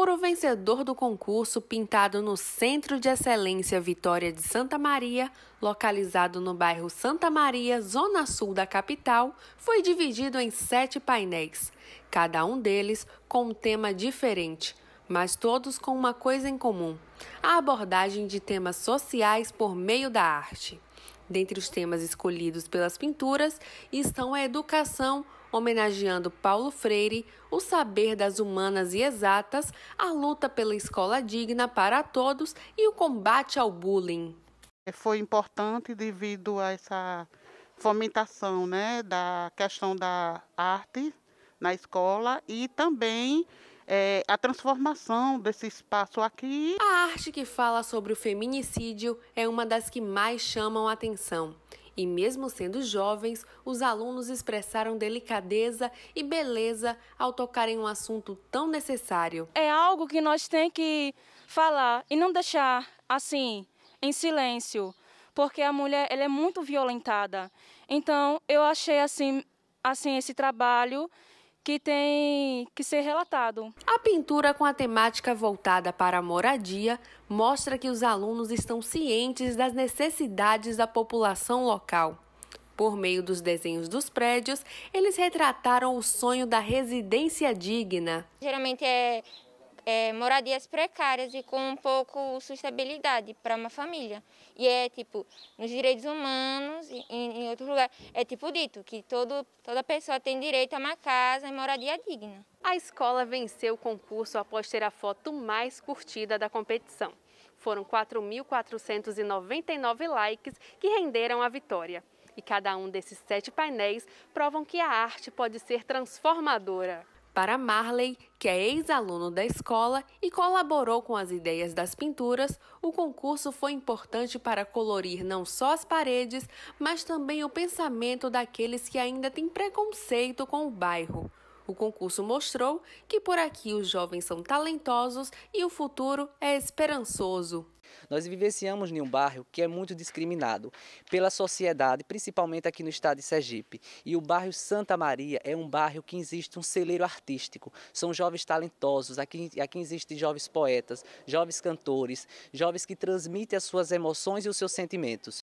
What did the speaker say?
muro vencedor do concurso, pintado no Centro de Excelência Vitória de Santa Maria, localizado no bairro Santa Maria, zona sul da capital, foi dividido em sete painéis, cada um deles com um tema diferente, mas todos com uma coisa em comum: a abordagem de temas sociais por meio da arte. Dentre os temas escolhidos pelas pinturas estão a educação, homenageando Paulo Freire, o saber das humanas e exatas, a luta pela escola digna para todos e o combate ao bullying. Foi importante devido a essa fomentação né, da questão da arte na escola e também é, a transformação desse espaço aqui. A arte que fala sobre o feminicídio é uma das que mais chamam a atenção. E mesmo sendo jovens, os alunos expressaram delicadeza e beleza ao tocarem um assunto tão necessário. É algo que nós temos que falar e não deixar assim, em silêncio, porque a mulher ela é muito violentada. Então, eu achei assim, assim esse trabalho que tem que ser relatado. A pintura com a temática voltada para a moradia mostra que os alunos estão cientes das necessidades da população local. Por meio dos desenhos dos prédios, eles retrataram o sonho da residência digna. Geralmente é é, moradias precárias e com um pouco sustentabilidade para uma família. E é tipo, nos direitos humanos e em, em outro lugar, é tipo dito que todo, toda pessoa tem direito a uma casa e moradia digna. A escola venceu o concurso após ter a foto mais curtida da competição. Foram 4.499 likes que renderam a vitória. E cada um desses sete painéis provam que a arte pode ser transformadora para Marley, que é ex-aluno da escola e colaborou com as ideias das pinturas, o concurso foi importante para colorir não só as paredes, mas também o pensamento daqueles que ainda têm preconceito com o bairro. O concurso mostrou que por aqui os jovens são talentosos e o futuro é esperançoso. Nós vivenciamos em um bairro que é muito discriminado pela sociedade, principalmente aqui no estado de Sergipe. E o bairro Santa Maria é um bairro que existe um celeiro artístico. São jovens talentosos, aqui, aqui existem jovens poetas, jovens cantores, jovens que transmitem as suas emoções e os seus sentimentos.